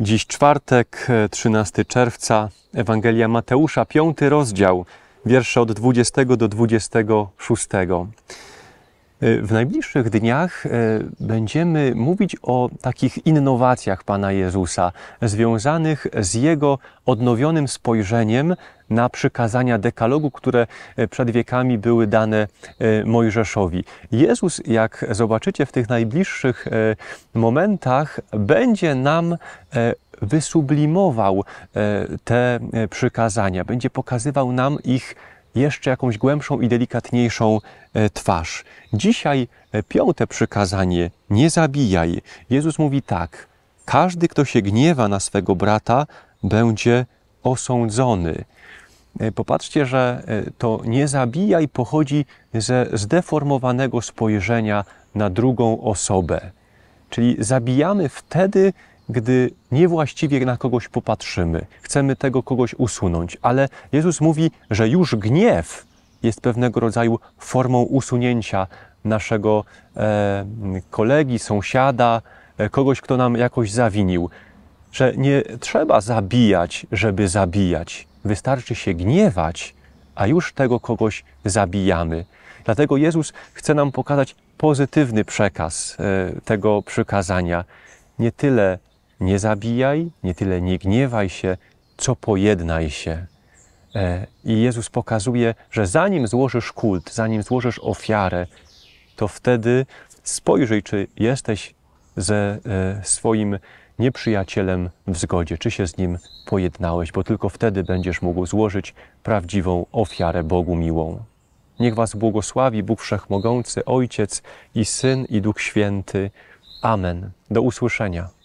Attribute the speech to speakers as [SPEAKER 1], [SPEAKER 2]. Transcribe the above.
[SPEAKER 1] Dziś czwartek, 13 czerwca, Ewangelia Mateusza, piąty rozdział, wiersze od 20 do 26. Y, w najbliższych dniach y, będziemy mówić o takich innowacjach Pana Jezusa związanych z Jego odnowionym spojrzeniem na przykazania dekalogu, które y, przed wiekami były dane Mojżeszowi. Jezus, jak zobaczycie w tych najbliższych momentach, będzie nam wysublimował te przykazania, będzie pokazywał nam ich jeszcze jakąś głębszą i delikatniejszą e, twarz. Dzisiaj e, piąte przykazanie, nie zabijaj. Jezus mówi tak, każdy, kto się gniewa na swego brata, będzie osądzony. E, popatrzcie, że to nie zabijaj pochodzi ze zdeformowanego spojrzenia na drugą osobę. Czyli zabijamy wtedy, gdy niewłaściwie na kogoś popatrzymy, chcemy tego kogoś usunąć, ale Jezus mówi, że już gniew jest pewnego rodzaju formą usunięcia naszego e, kolegi, sąsiada, e, kogoś, kto nam jakoś zawinił. Że nie trzeba zabijać, żeby zabijać. Wystarczy się gniewać, a już tego kogoś zabijamy. Dlatego Jezus chce nam pokazać pozytywny przekaz e, tego przykazania. Nie tyle nie zabijaj, nie tyle nie gniewaj się, co pojednaj się. E, I Jezus pokazuje, że zanim złożysz kult, zanim złożysz ofiarę, to wtedy spojrzyj, czy jesteś ze e, swoim nieprzyjacielem w zgodzie, czy się z nim pojednałeś, bo tylko wtedy będziesz mógł złożyć prawdziwą ofiarę Bogu miłą. Niech Was błogosławi Bóg Wszechmogący, Ojciec i Syn i Duch Święty. Amen. Do usłyszenia.